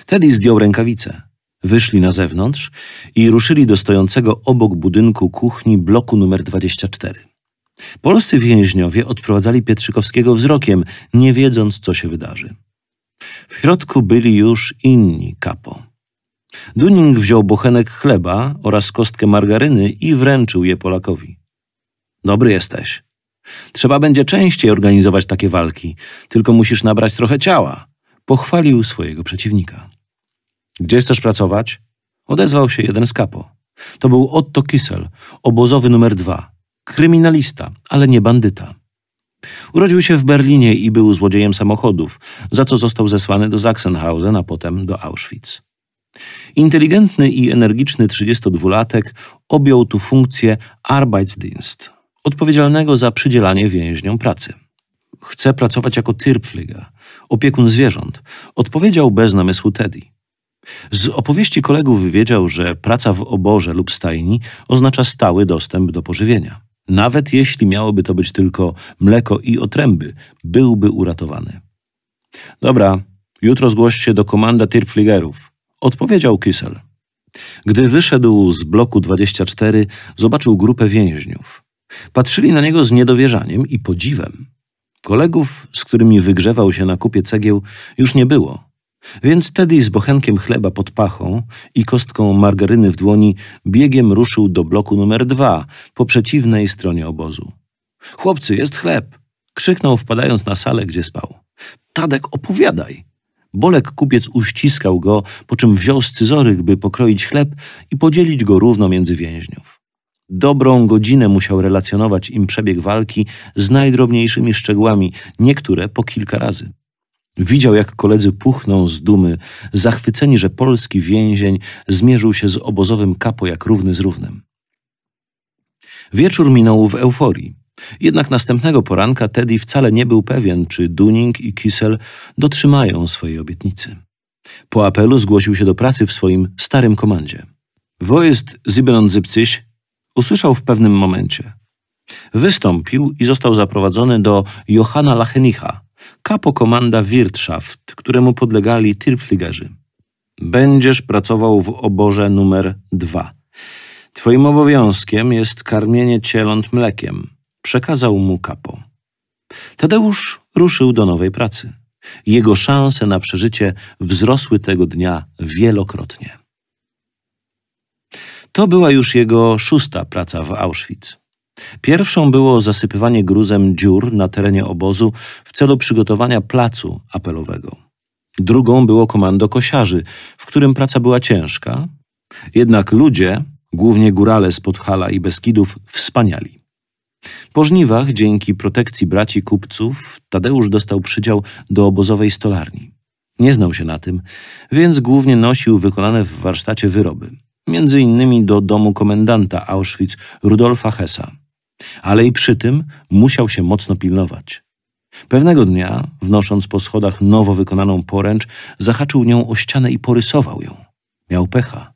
Speaker 1: Tedy zdjął rękawice. Wyszli na zewnątrz i ruszyli do stojącego obok budynku kuchni bloku numer 24. Polscy więźniowie odprowadzali Pietrzykowskiego wzrokiem, nie wiedząc, co się wydarzy. W środku byli już inni kapo. Dunning wziął bochenek chleba oraz kostkę margaryny i wręczył je Polakowi. Dobry jesteś, Trzeba będzie częściej organizować takie walki, tylko musisz nabrać trochę ciała. Pochwalił swojego przeciwnika. Gdzie chcesz pracować? Odezwał się jeden z kapo. To był Otto Kissel, obozowy numer dwa. Kryminalista, ale nie bandyta. Urodził się w Berlinie i był złodziejem samochodów, za co został zesłany do Sachsenhausen, a potem do Auschwitz. Inteligentny i energiczny 32-latek objął tu funkcję Arbeitsdienst, odpowiedzialnego za przydzielanie więźniom pracy. Chcę pracować jako Tyrpfliga, opiekun zwierząt, odpowiedział bez namysłu Teddy. Z opowieści kolegów wiedział, że praca w oborze lub stajni oznacza stały dostęp do pożywienia. Nawet jeśli miałoby to być tylko mleko i otręby, byłby uratowany. Dobra, jutro zgłoś się do komanda Tyrpfligerów, odpowiedział Kissel. Gdy wyszedł z bloku 24, zobaczył grupę więźniów. Patrzyli na niego z niedowierzaniem i podziwem. Kolegów, z którymi wygrzewał się na kupie cegieł, już nie było. Więc Teddy z bochenkiem chleba pod pachą i kostką margaryny w dłoni biegiem ruszył do bloku numer dwa po przeciwnej stronie obozu. Chłopcy, jest chleb! krzyknął wpadając na salę, gdzie spał. Tadek, opowiadaj! Bolek kupiec uściskał go, po czym wziął scyzoryk, by pokroić chleb i podzielić go równo między więźniów. Dobrą godzinę musiał relacjonować im przebieg walki z najdrobniejszymi szczegółami, niektóre po kilka razy. Widział, jak koledzy puchną z dumy, zachwyceni, że polski więzień zmierzył się z obozowym kapo jak równy z równym. Wieczór minął w euforii. Jednak następnego poranka Teddy wcale nie był pewien, czy Dunning i Kissel dotrzymają swojej obietnicy. Po apelu zgłosił się do pracy w swoim starym komandzie. Wo jest Zypcyś usłyszał w pewnym momencie. Wystąpił i został zaprowadzony do Johanna Lachenicha, kapokomanda Wirtschaft, któremu podlegali Tirpfligerzy. Będziesz pracował w oborze numer dwa. Twoim obowiązkiem jest karmienie cieląt mlekiem, przekazał mu kapo. Tadeusz ruszył do nowej pracy. Jego szanse na przeżycie wzrosły tego dnia wielokrotnie. To była już jego szósta praca w Auschwitz. Pierwszą było zasypywanie gruzem dziur na terenie obozu w celu przygotowania placu apelowego. Drugą było komando kosiarzy, w którym praca była ciężka, jednak ludzie, głównie górale z Podhala i Beskidów, wspaniali. Po żniwach, dzięki protekcji braci kupców, Tadeusz dostał przydział do obozowej stolarni. Nie znał się na tym, więc głównie nosił wykonane w warsztacie wyroby między innymi do domu komendanta Auschwitz Rudolfa Hessa. Ale i przy tym musiał się mocno pilnować. Pewnego dnia, wnosząc po schodach nowo wykonaną poręcz, zahaczył nią o ścianę i porysował ją. Miał pecha.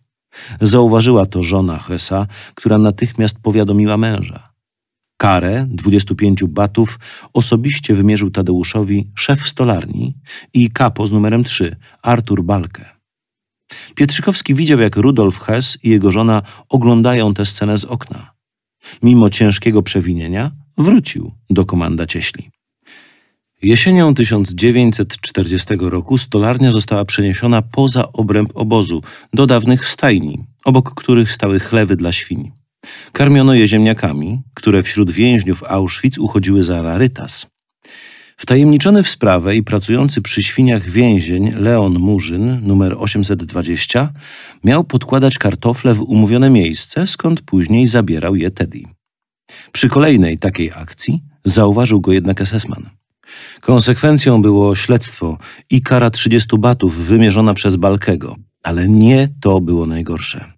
Speaker 1: Zauważyła to żona Hessa, która natychmiast powiadomiła męża. Karę 25 batów osobiście wymierzył Tadeuszowi szef stolarni i kapo z numerem 3, Artur Balkę. Pietrzykowski widział, jak Rudolf Hess i jego żona oglądają tę scenę z okna. Mimo ciężkiego przewinienia wrócił do komanda cieśli. Jesienią 1940 roku stolarnia została przeniesiona poza obręb obozu, do dawnych stajni, obok których stały chlewy dla świń. Karmiono je ziemniakami, które wśród więźniów Auschwitz uchodziły za rarytas. Wtajemniczony w sprawę i pracujący przy świniach więzień Leon Murzyn, numer 820, miał podkładać kartofle w umówione miejsce, skąd później zabierał je Teddy. Przy kolejnej takiej akcji zauważył go jednak esesman. Konsekwencją było śledztwo i kara 30 batów wymierzona przez Balkego, ale nie to było najgorsze.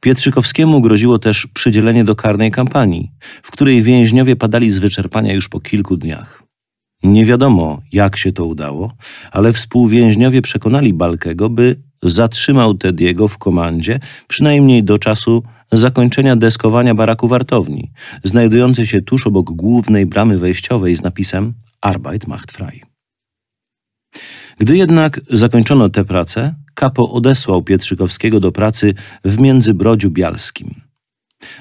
Speaker 1: Pietrzykowskiemu groziło też przydzielenie do karnej kampanii, w której więźniowie padali z wyczerpania już po kilku dniach. Nie wiadomo, jak się to udało, ale współwięźniowie przekonali Balkego, by zatrzymał Tediego w komandzie przynajmniej do czasu zakończenia deskowania baraku wartowni, znajdującej się tuż obok głównej bramy wejściowej z napisem Arbeit macht frei. Gdy jednak zakończono tę pracę, Kapo odesłał Pietrzykowskiego do pracy w Międzybrodziu Bialskim –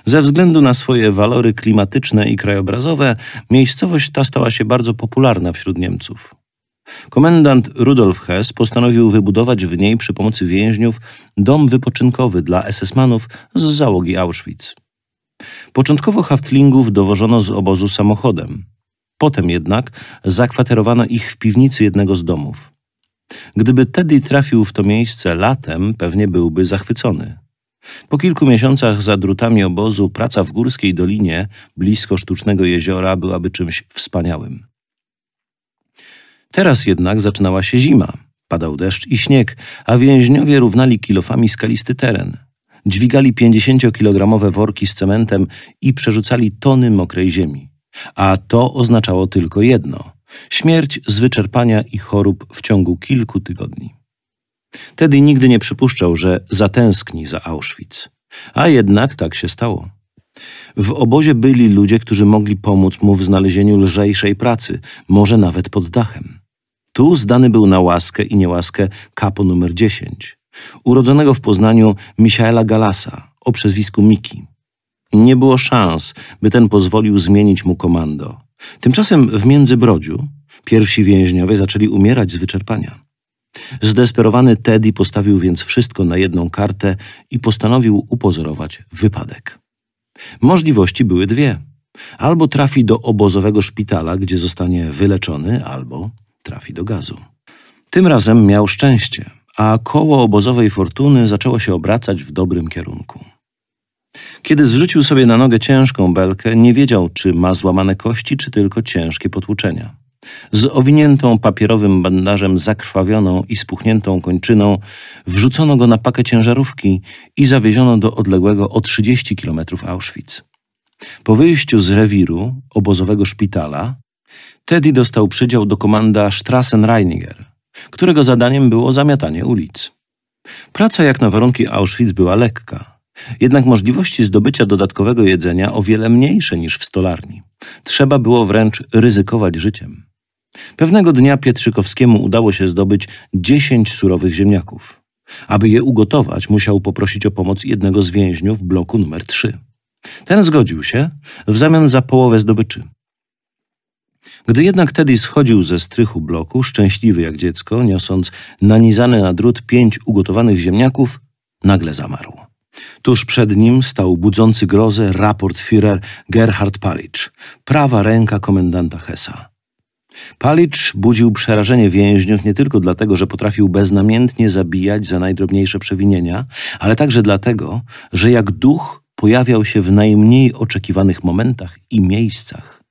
Speaker 1: ze względu na swoje walory klimatyczne i krajobrazowe, miejscowość ta stała się bardzo popularna wśród Niemców. Komendant Rudolf Hess postanowił wybudować w niej przy pomocy więźniów dom wypoczynkowy dla SS-manów z załogi Auschwitz. Początkowo haftlingów dowożono z obozu samochodem. Potem jednak zakwaterowano ich w piwnicy jednego z domów. Gdyby Teddy trafił w to miejsce latem, pewnie byłby zachwycony. Po kilku miesiącach za drutami obozu praca w górskiej dolinie blisko sztucznego jeziora byłaby czymś wspaniałym. Teraz jednak zaczynała się zima. Padał deszcz i śnieg, a więźniowie równali kilofami skalisty teren. Dźwigali 50-kilogramowe worki z cementem i przerzucali tony mokrej ziemi. A to oznaczało tylko jedno – śmierć z wyczerpania i chorób w ciągu kilku tygodni. Tedy nigdy nie przypuszczał, że zatęskni za Auschwitz. A jednak tak się stało. W obozie byli ludzie, którzy mogli pomóc mu w znalezieniu lżejszej pracy, może nawet pod dachem. Tu zdany był na łaskę i niełaskę kapo numer 10, urodzonego w Poznaniu Michaela Galasa o przezwisku Miki. Nie było szans, by ten pozwolił zmienić mu komando. Tymczasem w Międzybrodziu pierwsi więźniowie zaczęli umierać z wyczerpania. Zdesperowany Teddy postawił więc wszystko na jedną kartę i postanowił upozorować wypadek. Możliwości były dwie. Albo trafi do obozowego szpitala, gdzie zostanie wyleczony, albo trafi do gazu. Tym razem miał szczęście, a koło obozowej fortuny zaczęło się obracać w dobrym kierunku. Kiedy zrzucił sobie na nogę ciężką belkę, nie wiedział, czy ma złamane kości, czy tylko ciężkie potłuczenia z owiniętą papierowym bandażem zakrwawioną i spuchniętą kończyną, wrzucono go na pakę ciężarówki i zawieziono do odległego o 30 km Auschwitz. Po wyjściu z rewiru obozowego szpitala, Teddy dostał przydział do komanda Strassenreiniger, którego zadaniem było zamiatanie ulic. Praca jak na warunki Auschwitz była lekka, jednak możliwości zdobycia dodatkowego jedzenia o wiele mniejsze niż w stolarni. Trzeba było wręcz ryzykować życiem. Pewnego dnia Pietrzykowskiemu udało się zdobyć dziesięć surowych ziemniaków. Aby je ugotować, musiał poprosić o pomoc jednego z więźniów bloku numer 3. Ten zgodził się w zamian za połowę zdobyczy. Gdy jednak Teddy schodził ze strychu bloku, szczęśliwy jak dziecko, niosąc nanizany na drut pięć ugotowanych ziemniaków, nagle zamarł. Tuż przed nim stał budzący grozę raport Führer Gerhard Palicz, prawa ręka komendanta Hessa. Palicz budził przerażenie więźniów nie tylko dlatego, że potrafił beznamiętnie zabijać za najdrobniejsze przewinienia, ale także dlatego, że jak duch pojawiał się w najmniej oczekiwanych momentach i miejscach.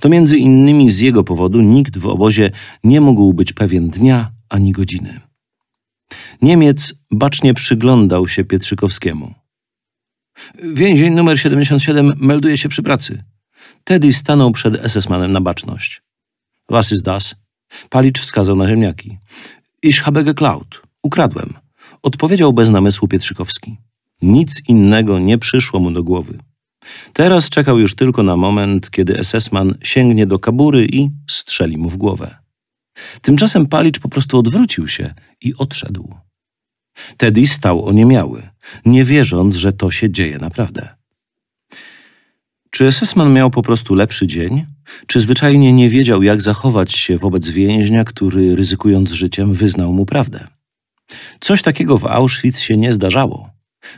Speaker 1: To między innymi z jego powodu nikt w obozie nie mógł być pewien dnia ani godziny. Niemiec bacznie przyglądał się Pietrzykowskiemu. Więzień numer 77 melduje się przy pracy. Tedy stanął przed SS-manem na baczność. Was ist das? Palicz wskazał na ziemniaki. Ich habe geklaut. Ukradłem. Odpowiedział bez namysłu Pietrzykowski. Nic innego nie przyszło mu do głowy. Teraz czekał już tylko na moment, kiedy SS-man sięgnie do kabury i strzeli mu w głowę. Tymczasem Palicz po prostu odwrócił się i odszedł. Teddy stał oniemiały, nie wierząc, że to się dzieje naprawdę. Czy SS-man miał po prostu lepszy dzień? Czy zwyczajnie nie wiedział, jak zachować się wobec więźnia, który ryzykując życiem wyznał mu prawdę? Coś takiego w Auschwitz się nie zdarzało.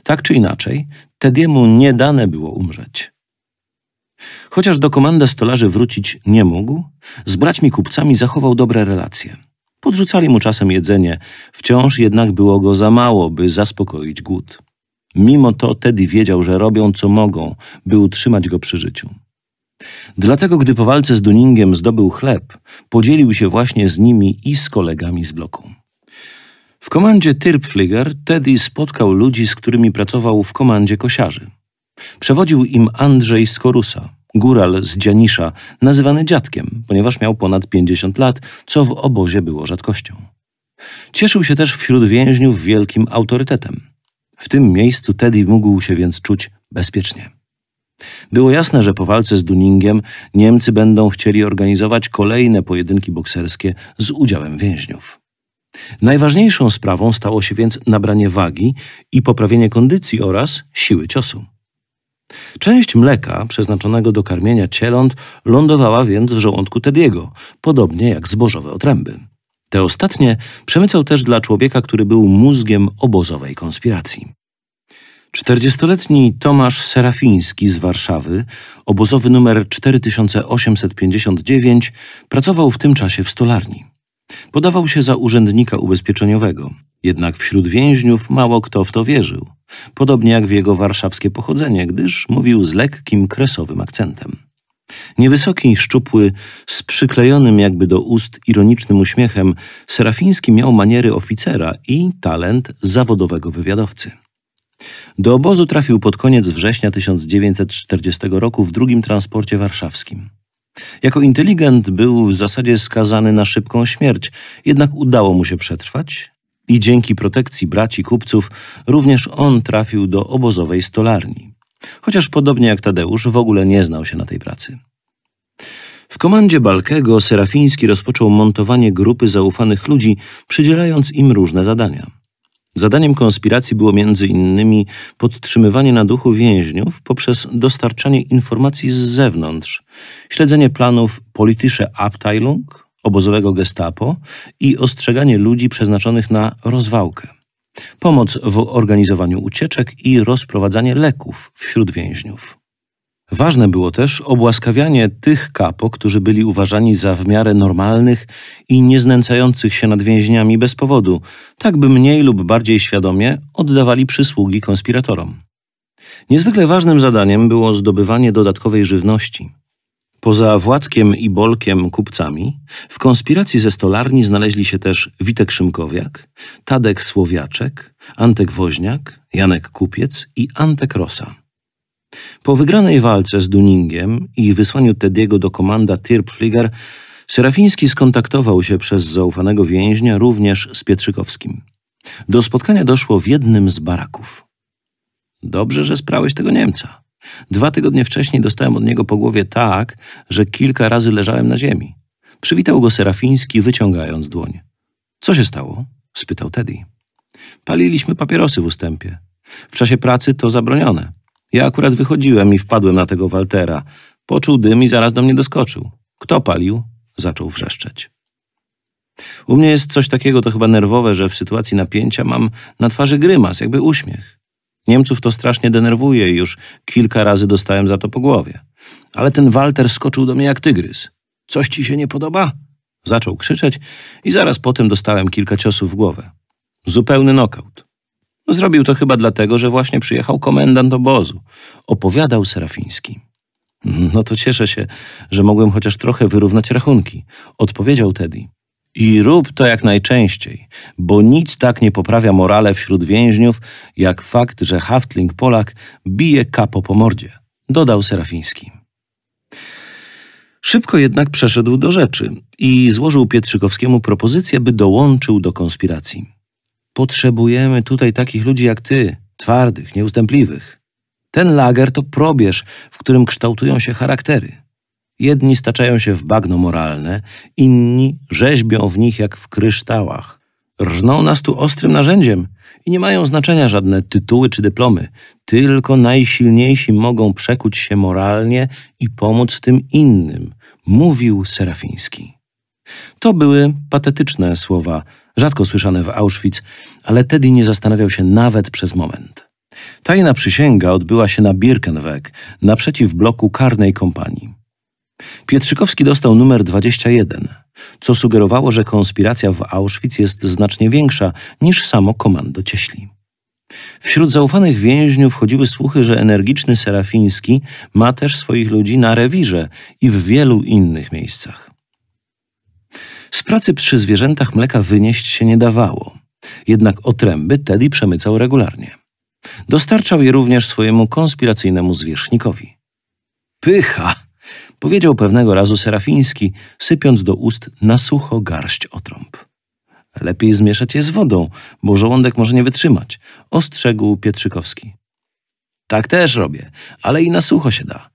Speaker 1: Tak czy inaczej, Tediemu nie dane było umrzeć. Chociaż do komandy stolarzy wrócić nie mógł, z braćmi kupcami zachował dobre relacje. Podrzucali mu czasem jedzenie, wciąż jednak było go za mało, by zaspokoić głód. Mimo to Teddy wiedział, że robią co mogą, by utrzymać go przy życiu. Dlatego, gdy po walce z Duningiem zdobył chleb, podzielił się właśnie z nimi i z kolegami z bloku. W komandzie Tirpfliger Teddy spotkał ludzi, z którymi pracował w komandzie kosiarzy. Przewodził im Andrzej Skorusa, góral z Dzianisza, nazywany dziadkiem, ponieważ miał ponad 50 lat, co w obozie było rzadkością. Cieszył się też wśród więźniów wielkim autorytetem. W tym miejscu Teddy mógł się więc czuć bezpiecznie. Było jasne, że po walce z Duningiem Niemcy będą chcieli organizować kolejne pojedynki bokserskie z udziałem więźniów. Najważniejszą sprawą stało się więc nabranie wagi i poprawienie kondycji oraz siły ciosu. Część mleka przeznaczonego do karmienia cieląt lądowała więc w żołądku Tediego, podobnie jak zbożowe otręby. Te ostatnie przemycał też dla człowieka, który był mózgiem obozowej konspiracji. 40-letni Tomasz Serafiński z Warszawy, obozowy numer 4859, pracował w tym czasie w stolarni. Podawał się za urzędnika ubezpieczeniowego, jednak wśród więźniów mało kto w to wierzył, podobnie jak w jego warszawskie pochodzenie, gdyż mówił z lekkim kresowym akcentem. Niewysoki, szczupły, z przyklejonym jakby do ust ironicznym uśmiechem, Serafiński miał maniery oficera i talent zawodowego wywiadowcy. Do obozu trafił pod koniec września 1940 roku w drugim transporcie warszawskim. Jako inteligent był w zasadzie skazany na szybką śmierć, jednak udało mu się przetrwać i dzięki protekcji braci kupców również on trafił do obozowej stolarni. Chociaż podobnie jak Tadeusz w ogóle nie znał się na tej pracy. W komandzie Balkego Serafiński rozpoczął montowanie grupy zaufanych ludzi, przydzielając im różne zadania. Zadaniem konspiracji było między innymi podtrzymywanie na duchu więźniów poprzez dostarczanie informacji z zewnątrz, śledzenie planów politische Abteilung, obozowego gestapo i ostrzeganie ludzi przeznaczonych na rozwałkę, pomoc w organizowaniu ucieczek i rozprowadzanie leków wśród więźniów. Ważne było też obłaskawianie tych kapo, którzy byli uważani za w miarę normalnych i znęcających się nad więźniami bez powodu, tak by mniej lub bardziej świadomie oddawali przysługi konspiratorom. Niezwykle ważnym zadaniem było zdobywanie dodatkowej żywności. Poza Władkiem i Bolkiem kupcami, w konspiracji ze stolarni znaleźli się też Witek Szymkowiak, Tadek Słowiaczek, Antek Woźniak, Janek Kupiec i Antek Rosa. Po wygranej walce z Duningiem i wysłaniu Tediego do komanda Tirpfliger, Serafiński skontaktował się przez zaufanego więźnia również z Pietrzykowskim. Do spotkania doszło w jednym z baraków. Dobrze, że sprałeś tego Niemca. Dwa tygodnie wcześniej dostałem od niego po głowie tak, że kilka razy leżałem na ziemi. Przywitał go Serafiński, wyciągając dłoń. Co się stało? spytał Teddy. Paliliśmy papierosy w ustępie. W czasie pracy to zabronione. Ja akurat wychodziłem i wpadłem na tego Waltera. Poczuł dym i zaraz do mnie doskoczył. Kto palił? Zaczął wrzeszczeć. U mnie jest coś takiego, to chyba nerwowe, że w sytuacji napięcia mam na twarzy grymas, jakby uśmiech. Niemców to strasznie denerwuje i już kilka razy dostałem za to po głowie. Ale ten Walter skoczył do mnie jak tygrys. Coś ci się nie podoba? Zaczął krzyczeć i zaraz potem dostałem kilka ciosów w głowę. Zupełny nokaut. No, zrobił to chyba dlatego, że właśnie przyjechał komendant obozu. Opowiadał Serafiński. Mm, no to cieszę się, że mogłem chociaż trochę wyrównać rachunki. Odpowiedział Teddy. I rób to jak najczęściej, bo nic tak nie poprawia morale wśród więźniów, jak fakt, że Haftling Polak bije kapo po mordzie. Dodał Serafiński. Szybko jednak przeszedł do rzeczy i złożył Pietrzykowskiemu propozycję, by dołączył do konspiracji. Potrzebujemy tutaj takich ludzi jak ty, twardych, nieustępliwych. Ten lager to probierz, w którym kształtują się charaktery. Jedni staczają się w bagno moralne, inni rzeźbią w nich jak w kryształach. Rżną nas tu ostrym narzędziem i nie mają znaczenia żadne tytuły czy dyplomy. Tylko najsilniejsi mogą przekuć się moralnie i pomóc tym innym, mówił Serafiński. To były patetyczne słowa rzadko słyszane w Auschwitz, ale Teddy nie zastanawiał się nawet przez moment. Tajna przysięga odbyła się na Birkenweg, naprzeciw bloku karnej kompanii. Pietrzykowski dostał numer 21, co sugerowało, że konspiracja w Auschwitz jest znacznie większa niż samo komando cieśli. Wśród zaufanych więźniów chodziły słuchy, że energiczny Serafiński ma też swoich ludzi na rewirze i w wielu innych miejscach. Z pracy przy zwierzętach mleka wynieść się nie dawało. Jednak otręby Teddy przemycał regularnie. Dostarczał je również swojemu konspiracyjnemu zwierzchnikowi. Pycha! powiedział pewnego razu Serafiński, sypiąc do ust na sucho garść otrąb. Lepiej zmieszać je z wodą, bo żołądek może nie wytrzymać, ostrzegł Pietrzykowski. Tak też robię, ale i na sucho się da.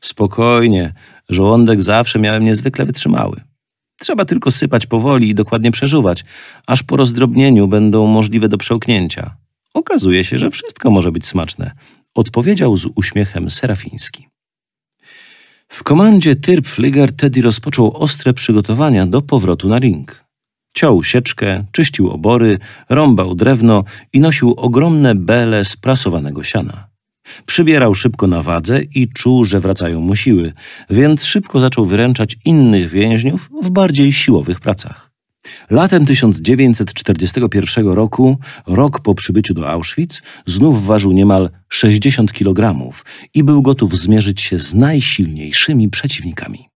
Speaker 1: Spokojnie, żołądek zawsze miałem niezwykle wytrzymały. Trzeba tylko sypać powoli i dokładnie przeżuwać, aż po rozdrobnieniu będą możliwe do przełknięcia. Okazuje się, że wszystko może być smaczne, odpowiedział z uśmiechem Serafiński. W komandzie Tyrpfliger Teddy rozpoczął ostre przygotowania do powrotu na ring. Ciął sieczkę, czyścił obory, rąbał drewno i nosił ogromne bele prasowanego siana. Przybierał szybko na wadze i czuł, że wracają mu siły, więc szybko zaczął wyręczać innych więźniów w bardziej siłowych pracach. Latem 1941 roku, rok po przybyciu do Auschwitz, znów ważył niemal 60 kg i był gotów zmierzyć się z najsilniejszymi przeciwnikami.